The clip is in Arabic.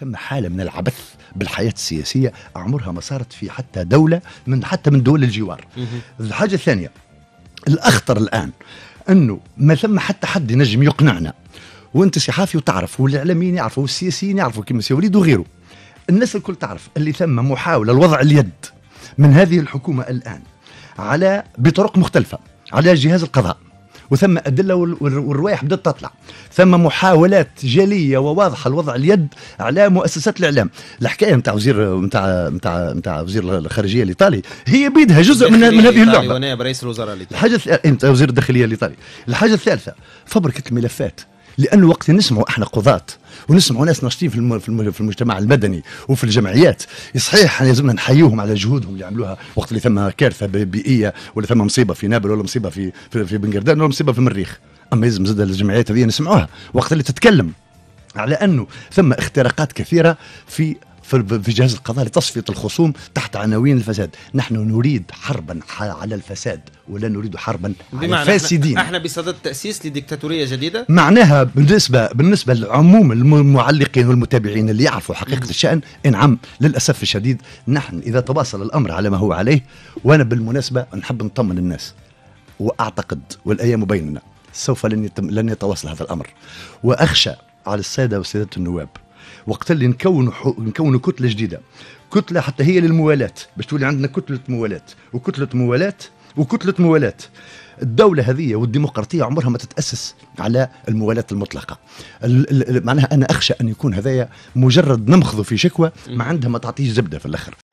ثم حاله من العبث بالحياه السياسيه عمرها ما صارت في حتى دوله من حتى من دول الجوار الحاجه الثانيه الاخطر الان انه ما ثم حتى حد ينجم يقنعنا وانت صحافي وتعرف والاعلاميين يعرفوا والسياسيين يعرفوا كما سي وليد وغيره الناس الكل تعرف اللي ثم محاوله لوضع اليد من هذه الحكومه الان على بطرق مختلفه على جهاز القضاء وثم أدلة والروائح بدأت تطلع ثم محاولات جلية وواضحة لوضع اليد على مؤسسات الإعلام الحكاية نتاع وزير نتاع نتاع نتاع وزير الخارجية الإيطالي هي بيدها جزء من من هذه اللعبة ونائب رئيس الوزراء الإيطالي الحاجة الثالثة وزير الداخلية الإيطالي الحاجة الثالثة فبركة الملفات لانه وقت نسمعوا احنا قضاه ونسمعوا ناس ناشطين في, في المجتمع المدني وفي الجمعيات صحيح احنا لازمنا نحيوهم على جهودهم اللي عملوها وقت اللي ثم كارثه بيئيه ولا ثم مصيبه في نابل ولا مصيبه في في, في بنقردان ولا مصيبه في المريخ اما لازم زاد الجمعيات هذه نسمعوها وقت اللي تتكلم على انه ثم اختراقات كثيره في في جهاز القضاء لتصفية الخصوم تحت عناوين الفساد نحن نريد حربا على الفساد ولا نريد حربا على الفاسدين احنا بصدد تأسيس لديكتاتورية جديدة معناها بالنسبة بالنسبة لعموم المعلقين والمتابعين اللي يعرفوا حقيقة الشأن نعم للأسف الشديد نحن إذا تواصل الأمر على ما هو عليه وأنا بالمناسبة نحب نطمن الناس وأعتقد والأيام بيننا سوف لن يتم لن يتواصل هذا الأمر وأخشى على السادة والسيدات النواب وقت اللي نكون نكونوا كتله جديده كتله حتى هي للموالاه باش تولي عندنا كتله موالاه وكتله موالاه وكتله موالاه الدولة هذه والديمقراطية عمرها ما تتأسس على الموالاة المطلقة معناها أنا أخشى أن يكون هذايا مجرد نمخذه في شكوى ما عندها ما تعطيش زبدة في الأخر